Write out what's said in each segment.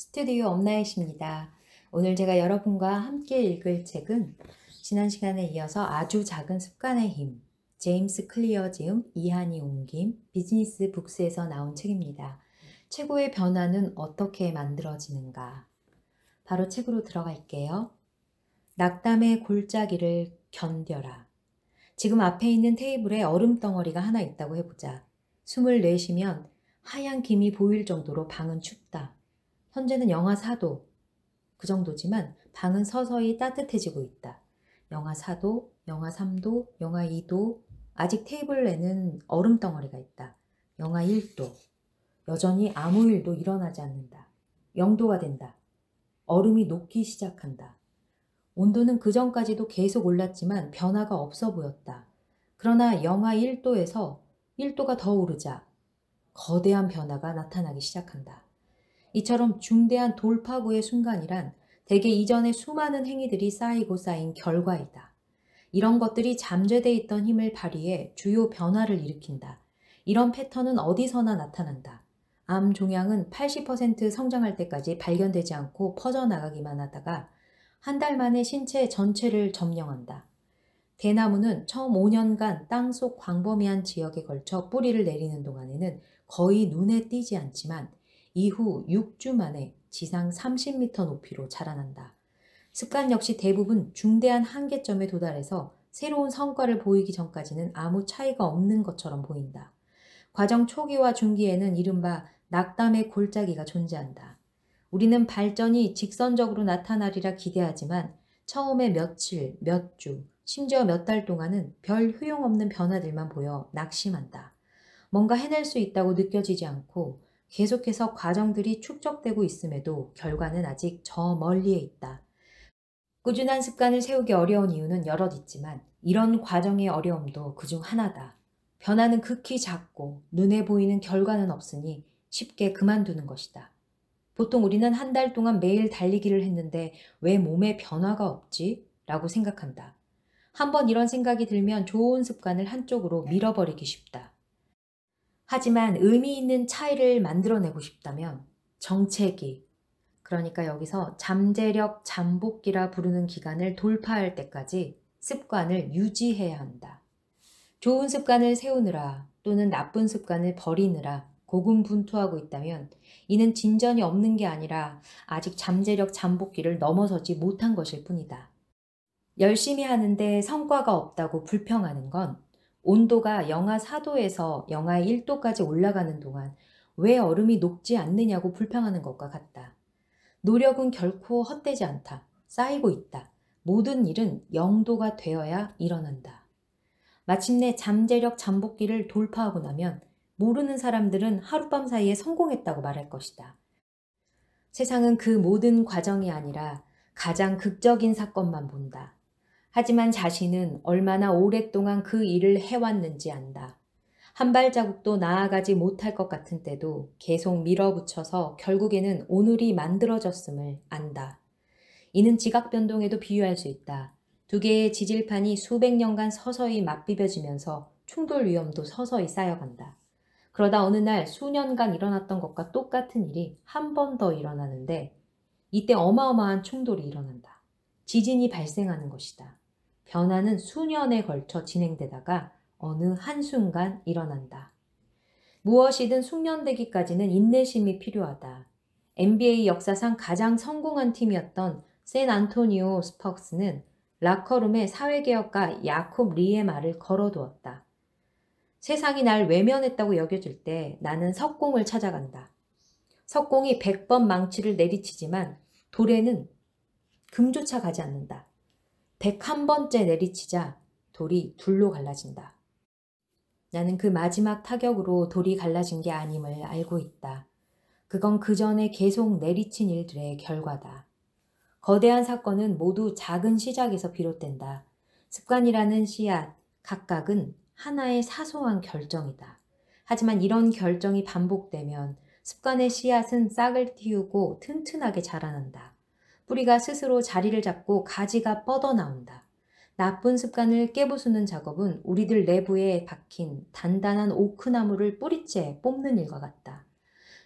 스튜디오 엄나잇입니다 오늘 제가 여러분과 함께 읽을 책은 지난 시간에 이어서 아주 작은 습관의 힘, 제임스 클리어 지음, 이한이 옮김, 비즈니스 북스에서 나온 책입니다. 최고의 변화는 어떻게 만들어지는가? 바로 책으로 들어갈게요. 낙담의 골짜기를 견뎌라. 지금 앞에 있는 테이블에 얼음 덩어리가 하나 있다고 해보자. 숨을 내쉬면 하얀 김이 보일 정도로 방은 춥다. 현재는 영하 4도 그 정도지만 방은 서서히 따뜻해지고 있다. 영하 4도, 영하 3도, 영하 2도, 아직 테이블에는 얼음 덩어리가 있다. 영하 1도. 여전히 아무 일도 일어나지 않는다. 영도가 된다. 얼음이 녹기 시작한다. 온도는 그 전까지도 계속 올랐지만 변화가 없어 보였다. 그러나 영하 1도에서 1도가 더 오르자 거대한 변화가 나타나기 시작한다. 이처럼 중대한 돌파구의 순간이란 대개 이전의 수많은 행위들이 쌓이고 쌓인 결과이다. 이런 것들이 잠재되어 있던 힘을 발휘해 주요 변화를 일으킨다. 이런 패턴은 어디서나 나타난다. 암 종양은 80% 성장할 때까지 발견되지 않고 퍼져나가기만 하다가 한 달 만에 신체 전체를 점령한다. 대나무는 처음 5년간 땅 속 광범위한 지역에 걸쳐 뿌리를 내리는 동안에는 거의 눈에 띄지 않지만 이후 6주 만에 지상 30m 높이로 자라난다. 습관 역시 대부분 중대한 한계점에 도달해서 새로운 성과를 보이기 전까지는 아무 차이가 없는 것처럼 보인다. 과정 초기와 중기에는 이른바 낙담의 골짜기가 존재한다. 우리는 발전이 직선적으로 나타나리라 기대하지만 처음에 며칠, 몇 주, 심지어 몇 달 동안은 별 효용없는 변화들만 보여 낙심한다. 뭔가 해낼 수 있다고 느껴지지 않고 계속해서 과정들이 축적되고 있음에도 결과는 아직 저 멀리에 있다. 꾸준한 습관을 세우기 어려운 이유는 여럿 있지만 이런 과정의 어려움도 그 중 하나다. 변화는 극히 작고 눈에 보이는 결과는 없으니 쉽게 그만두는 것이다. 보통 우리는 한 달 동안 매일 달리기를 했는데 왜 몸에 변화가 없지? 라고 생각한다. 한번 이런 생각이 들면 좋은 습관을 한쪽으로 밀어버리기 쉽다. 하지만 의미 있는 차이를 만들어내고 싶다면 정체기, 그러니까 여기서 잠재력 잠복기라 부르는 기간을 돌파할 때까지 습관을 유지해야 한다. 좋은 습관을 세우느라 또는 나쁜 습관을 버리느라 고군분투하고 있다면 이는 진전이 없는 게 아니라 아직 잠재력 잠복기를 넘어서지 못한 것일 뿐이다. 열심히 하는데 성과가 없다고 불평하는 건 온도가 영하 4도에서 영하 1도까지 올라가는 동안 왜 얼음이 녹지 않느냐고 불평하는 것과 같다. 노력은 결코 헛되지 않다. 쌓이고 있다. 모든 일은 영도가 되어야 일어난다. 마침내 잠재력 잠복기를 돌파하고 나면 모르는 사람들은 하룻밤 사이에 성공했다고 말할 것이다. 세상은 그 모든 과정이 아니라 가장 극적인 사건만 본다. 하지만 자신은 얼마나 오랫동안 그 일을 해왔는지 안다. 한 발자국도 나아가지 못할 것 같은 때도 계속 밀어붙여서 결국에는 오늘이 만들어졌음을 안다. 이는 지각 변동에도 비유할 수 있다. 두 개의 지질판이 수백 년간 서서히 맞비벼지면서 충돌 위험도 서서히 쌓여간다. 그러다 어느 날 수년간 일어났던 것과 똑같은 일이 한 번 더 일어나는데 이때 어마어마한 충돌이 일어난다. 지진이 발생하는 것이다. 변화는 수년에 걸쳐 진행되다가 어느 한순간 일어난다. 무엇이든 숙련되기까지는 인내심이 필요하다. NBA 역사상 가장 성공한 팀이었던 샌 안토니오 스퍼스는 라커룸에 사회개혁가 야콥 리의 말을 걸어두었다. 세상이 날 외면했다고 여겨질 때 나는 석공을 찾아간다. 석공이 백번 망치를 내리치지만 도래는 금조차 가지 않는다. 101번째 내리치자 돌이 둘로 갈라진다. 나는 그 마지막 타격으로 돌이 갈라진 게 아님을 알고 있다. 그건 그 전에 계속 내리친 일들의 결과다. 거대한 사건은 모두 작은 시작에서 비롯된다. 습관이라는 씨앗, 각각은 하나의 사소한 결정이다. 하지만 이런 결정이 반복되면 습관의 씨앗은 싹을 틔우고 튼튼하게 자라난다. 뿌리가 스스로 자리를 잡고 가지가 뻗어나온다. 나쁜 습관을 깨부수는 작업은 우리들 내부에 박힌 단단한 오크나무를 뿌리째 뽑는 일과 같다.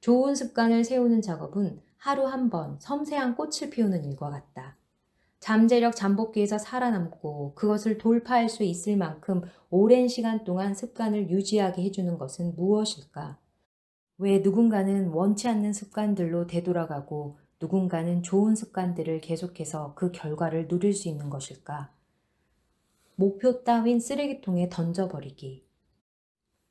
좋은 습관을 세우는 작업은 하루 한 번 섬세한 꽃을 피우는 일과 같다. 잠재력 잠복기에서 살아남고 그것을 돌파할 수 있을 만큼 오랜 시간 동안 습관을 유지하게 해주는 것은 무엇일까? 왜 누군가는 원치 않는 습관들로 되돌아가고 누군가는 좋은 습관들을 계속해서 그 결과를 누릴 수 있는 것일까? 목표 따윈 쓰레기통에 던져버리기.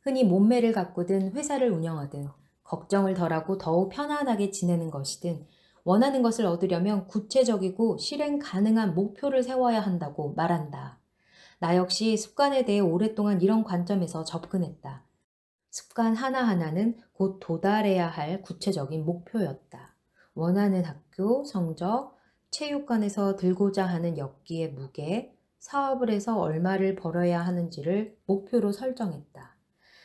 흔히 몸매를 가꾸든 회사를 운영하든 걱정을 덜하고 더욱 편안하게 지내는 것이든 원하는 것을 얻으려면 구체적이고 실행 가능한 목표를 세워야 한다고 말한다. 나 역시 습관에 대해 오랫동안 이런 관점에서 접근했다. 습관 하나하나는 곧 도달해야 할 구체적인 목표였다. 원하는 학교 성적, 체육관에서 들고자 하는 역기의 무게, 사업을 해서 얼마를 벌어야 하는지를 목표로 설정했다.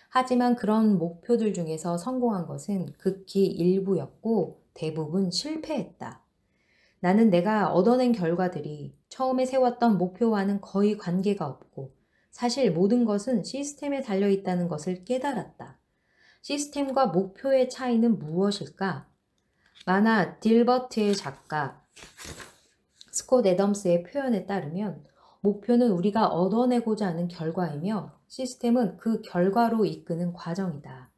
하지만 그런 목표들 중에서 성공한 것은 극히 일부였고 대부분 실패했다. 나는 내가 얻어낸 결과들이 처음에 세웠던 목표와는 거의 관계가 없고 사실 모든 것은 시스템에 달려 있다는 것을 깨달았다. 시스템과 목표의 차이는 무엇일까? 만화 딜버트의 작가 스콧 애덤스의 표현에 따르면 목표는 우리가 얻어내고자 하는 결과이며 시스템은 그 결과로 이끄는 과정이다.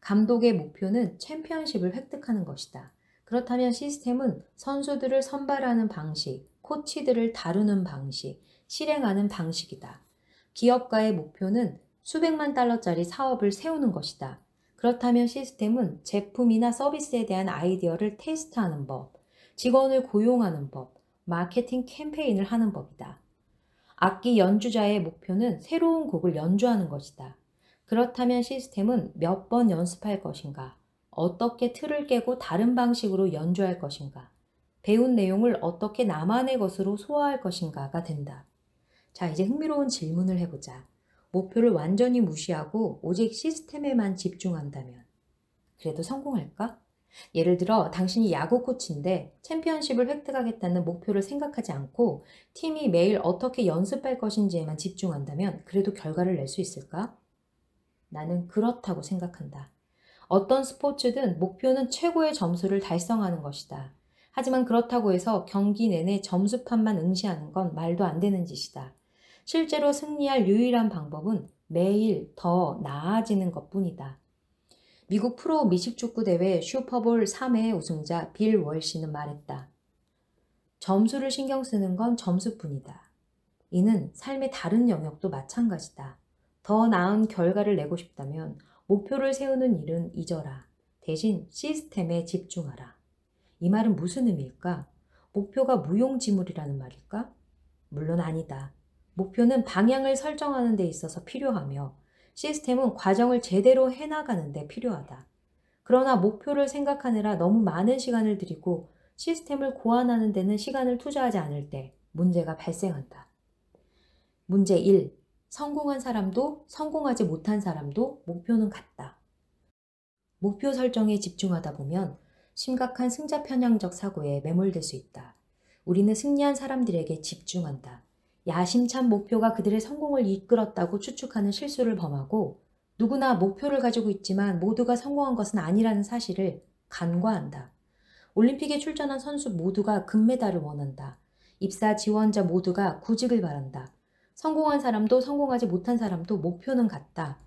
감독의 목표는 챔피언십을 획득하는 것이다. 그렇다면 시스템은 선수들을 선발하는 방식, 코치들을 다루는 방식, 실행하는 방식이다. 기업가의 목표는 수백만 달러짜리 사업을 세우는 것이다. 그렇다면 시스템은 제품이나 서비스에 대한 아이디어를 테스트하는 법, 직원을 고용하는 법, 마케팅 캠페인을 하는 법이다. 악기 연주자의 목표는 새로운 곡을 연주하는 것이다. 그렇다면 시스템은 몇 번 연습할 것인가? 어떻게 틀을 깨고 다른 방식으로 연주할 것인가? 배운 내용을 어떻게 나만의 것으로 소화할 것인가가 된다. 자, 이제 흥미로운 질문을 해보자. 목표를 완전히 무시하고 오직 시스템에만 집중한다면 그래도 성공할까? 예를 들어 당신이 야구 코치인데 챔피언십을 획득하겠다는 목표를 생각하지 않고 팀이 매일 어떻게 연습할 것인지에만 집중한다면 그래도 결과를 낼 수 있을까? 나는 그렇다고 생각한다. 어떤 스포츠든 목표는 최고의 점수를 달성하는 것이다. 하지만 그렇다고 해서 경기 내내 점수판만 응시하는 건 말도 안 되는 짓이다. 실제로 승리할 유일한 방법은 매일 더 나아지는 것뿐이다. 미국 프로 미식축구 대회 슈퍼볼 3회 우승자 빌 월시는 말했다. 점수를 신경 쓰는 건 점수뿐이다. 이는 삶의 다른 영역도 마찬가지다. 더 나은 결과를 내고 싶다면 목표를 세우는 일은 잊어라. 대신 시스템에 집중하라. 이 말은 무슨 의미일까? 목표가 무용지물이라는 말일까? 물론 아니다. 목표는 방향을 설정하는 데 있어서 필요하며 시스템은 과정을 제대로 해나가는 데 필요하다. 그러나 목표를 생각하느라 너무 많은 시간을 들이고 시스템을 고안하는 데는 시간을 투자하지 않을 때 문제가 발생한다. 문제 1. 성공한 사람도 성공하지 못한 사람도 목표는 같다. 목표 설정에 집중하다 보면 심각한 승자 편향적 사고에 매몰될 수 있다. 우리는 승리한 사람들에게 집중한다. 야심찬 목표가 그들의 성공을 이끌었다고 추측하는 실수를 범하고 누구나 목표를 가지고 있지만 모두가 성공한 것은 아니라는 사실을 간과한다. 올림픽에 출전한 선수 모두가 금메달을 원한다. 입사 지원자 모두가 구직을 바란다. 성공한 사람도 성공하지 못한 사람도 목표는 같다.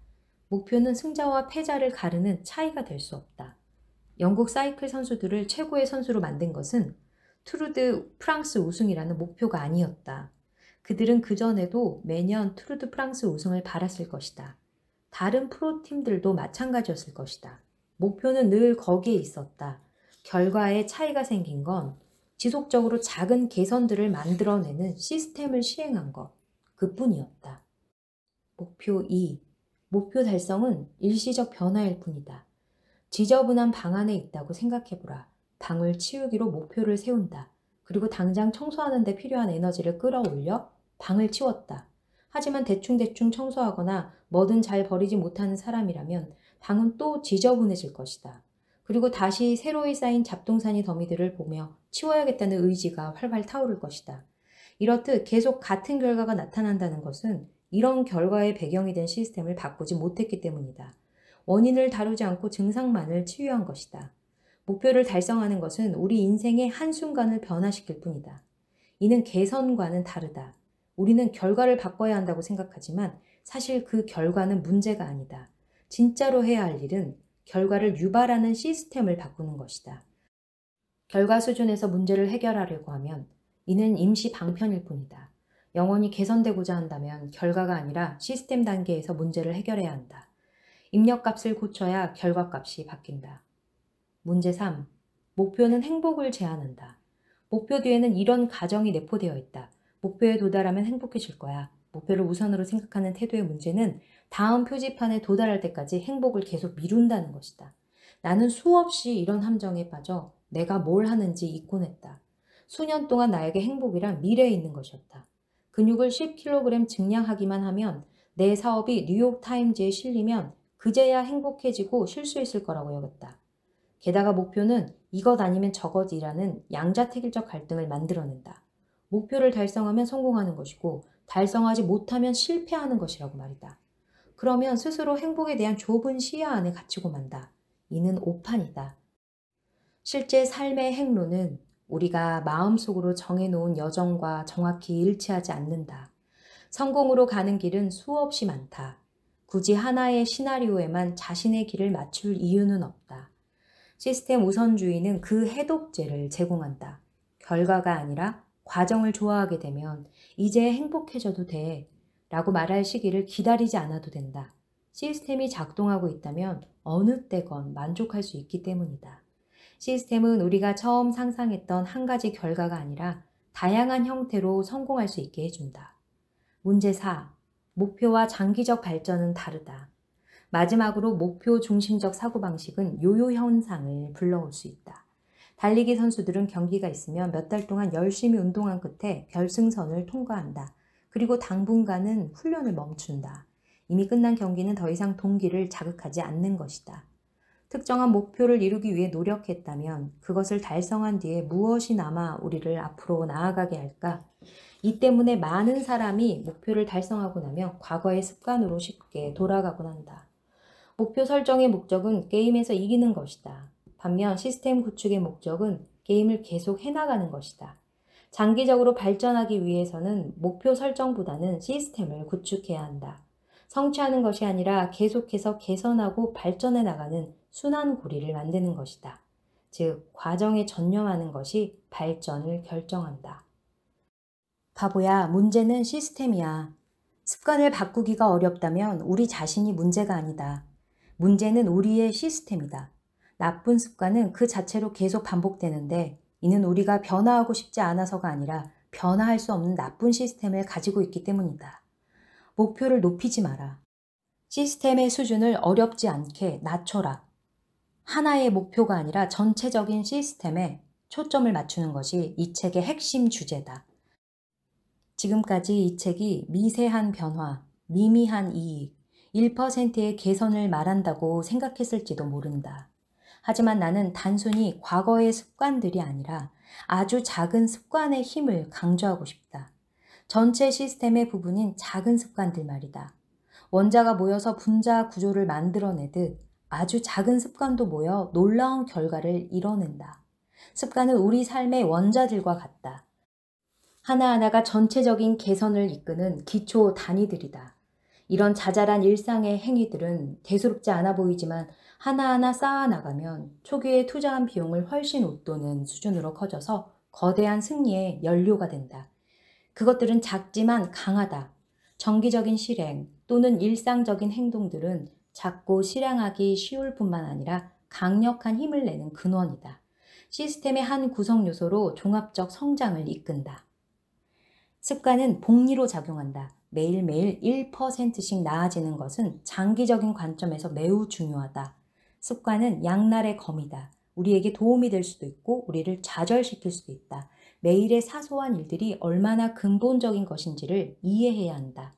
목표는 승자와 패자를 가르는 차이가 될 수 없다. 영국 사이클 선수들을 최고의 선수로 만든 것은 트루드 프랑스 우승이라는 목표가 아니었다. 그들은 그전에도 매년 투르드 프랑스 우승을 바랐을 것이다. 다른 프로팀들도 마찬가지였을 것이다. 목표는 늘 거기에 있었다. 결과에 차이가 생긴 건 지속적으로 작은 개선들을 만들어내는 시스템을 시행한 것, 그뿐이었다. 목표 2. 목표 달성은 일시적 변화일 뿐이다. 지저분한 방 안에 있다고 생각해보라. 방을 치우기로 목표를 세운다. 그리고 당장 청소하는 데 필요한 에너지를 끌어올려 방을 치웠다. 하지만 대충대충 청소하거나 뭐든 잘 버리지 못하는 사람이라면 방은 또 지저분해질 것이다. 그리고 다시 새로이 쌓인 잡동사니 더미들을 보며 치워야겠다는 의지가 활활 타오를 것이다. 이렇듯 계속 같은 결과가 나타난다는 것은 이런 결과의 배경이 된 시스템을 바꾸지 못했기 때문이다. 원인을 다루지 않고 증상만을 치유한 것이다. 목표를 달성하는 것은 우리 인생의 한순간을 변화시킬 뿐이다. 이는 개선과는 다르다. 우리는 결과를 바꿔야 한다고 생각하지만 사실 그 결과는 문제가 아니다. 진짜로 해야 할 일은 결과를 유발하는 시스템을 바꾸는 것이다. 결과 수준에서 문제를 해결하려고 하면 이는 임시 방편일 뿐이다. 영원히 개선되고자 한다면 결과가 아니라 시스템 단계에서 문제를 해결해야 한다. 입력값을 고쳐야 결과값이 바뀐다. 문제 3. 목표는 행복을 제한한다. 목표 뒤에는 이런 가정이 내포되어 있다. 목표에 도달하면 행복해질 거야. 목표를 우선으로 생각하는 태도의 문제는 다음 표지판에 도달할 때까지 행복을 계속 미룬다는 것이다. 나는 수없이 이런 함정에 빠져 내가 뭘 하는지 잊곤 했다. 수년 동안 나에게 행복이란 미래에 있는 것이었다. 근육을 10kg 증량하기만 하면 내 사업이 뉴욕타임즈에 실리면 그제야 행복해지고 쉴 수 있을 거라고 여겼다. 게다가 목표는 이것 아니면 저것이라는 양자택일적 갈등을 만들어낸다. 목표를 달성하면 성공하는 것이고 달성하지 못하면 실패하는 것이라고 말이다. 그러면 스스로 행복에 대한 좁은 시야 안에 갇히고 만다. 이는 오판이다. 실제 삶의 행로는 우리가 마음속으로 정해놓은 여정과 정확히 일치하지 않는다. 성공으로 가는 길은 수없이 많다. 굳이 하나의 시나리오에만 자신의 길을 맞출 이유는 없다. 시스템 우선주의는 그 해독제를 제공한다. 결과가 아니라 과정을 좋아하게 되면 이제 행복해져도 돼 라고 말할 시기를 기다리지 않아도 된다. 시스템이 작동하고 있다면 어느 때건 만족할 수 있기 때문이다. 시스템은 우리가 처음 상상했던 한 가지 결과가 아니라 다양한 형태로 성공할 수 있게 해준다. 문제 4. 목표와 장기적 발전은 다르다. 마지막으로 목표 중심적 사고방식은 요요 현상을 불러올 수 있다. 달리기 선수들은 경기가 있으면 몇 달 동안 열심히 운동한 끝에 결승선을 통과한다. 그리고 당분간은 훈련을 멈춘다. 이미 끝난 경기는 더 이상 동기를 자극하지 않는 것이다. 특정한 목표를 이루기 위해 노력했다면 그것을 달성한 뒤에 무엇이 남아 우리를 앞으로 나아가게 할까? 이 때문에 많은 사람이 목표를 달성하고 나면 과거의 습관으로 쉽게 돌아가곤 한다. 목표 설정의 목적은 게임에서 이기는 것이다. 반면 시스템 구축의 목적은 게임을 계속 해나가는 것이다. 장기적으로 발전하기 위해서는 목표 설정보다는 시스템을 구축해야 한다. 성취하는 것이 아니라 계속해서 개선하고 발전해 나가는 순환 고리를 만드는 것이다. 즉, 과정에 전념하는 것이 발전을 결정한다. 바보야, 문제는 시스템이야. 습관을 바꾸기가 어렵다면 우리 자신이 문제가 아니다. 문제는 우리의 시스템이다. 나쁜 습관은 그 자체로 계속 반복되는데 이는 우리가 변화하고 싶지 않아서가 아니라 변화할 수 없는 나쁜 시스템을 가지고 있기 때문이다. 목표를 높이지 마라. 시스템의 수준을 어렵지 않게 낮춰라. 하나의 목표가 아니라 전체적인 시스템에 초점을 맞추는 것이 이 책의 핵심 주제다. 지금까지 이 책이 미세한 변화, 미미한 이익, 1%의 개선을 말한다고 생각했을지도 모른다. 하지만 나는 단순히 과거의 습관들이 아니라 아주 작은 습관의 힘을 강조하고 싶다. 전체 시스템의 부분인 작은 습관들 말이다. 원자가 모여서 분자 구조를 만들어내듯 아주 작은 습관도 모여 놀라운 결과를 이뤄낸다. 습관은 우리 삶의 원자들과 같다. 하나하나가 전체적인 개선을 이끄는 기초 단위들이다. 이런 자잘한 일상의 행위들은 대수롭지 않아 보이지만 하나하나 쌓아나가면 초기에 투자한 비용을 훨씬 웃도는 수준으로 커져서 거대한 승리의 연료가 된다. 그것들은 작지만 강하다. 정기적인 실행 또는 일상적인 행동들은 작고 실행하기 쉬울 뿐만 아니라 강력한 힘을 내는 근원이다. 시스템의 한 구성 요소로 종합적 성장을 이끈다. 습관은 복리로 작용한다. 매일매일 1%씩 나아지는 것은 장기적인 관점에서 매우 중요하다. 습관은 양날의 검이다. 우리에게 도움이 될 수도 있고 우리를 좌절시킬 수도 있다. 매일의 사소한 일들이 얼마나 근본적인 것인지를 이해해야 한다.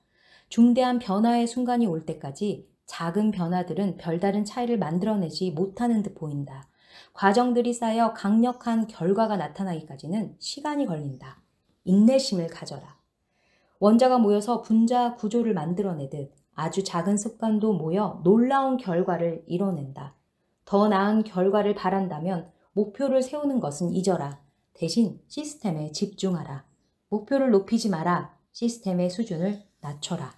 중대한 변화의 순간이 올 때까지 작은 변화들은 별다른 차이를 만들어내지 못하는 듯 보인다. 과정들이 쌓여 강력한 결과가 나타나기까지는 시간이 걸린다. 인내심을 가져라. 원자가 모여서 분자 구조를 만들어내듯 아주 작은 습관도 모여 놀라운 결과를 이뤄낸다. 더 나은 결과를 바란다면 목표를 세우는 것은 잊어라. 대신 시스템에 집중하라. 목표를 높이지 마라. 시스템의 수준을 낮춰라.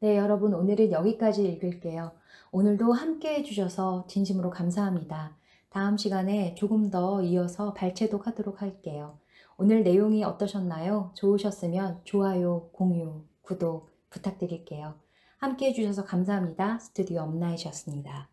네, 여러분 오늘은 여기까지 읽을게요. 오늘도 함께 해주셔서 진심으로 감사합니다. 다음 시간에 조금 더 이어서 발췌독 하도록 할게요. 오늘 내용이 어떠셨나요? 좋으셨으면 좋아요, 공유, 구독, 부탁드릴게요. 함께 해주셔서 감사합니다. 스튜디오 엄나이셨습니다.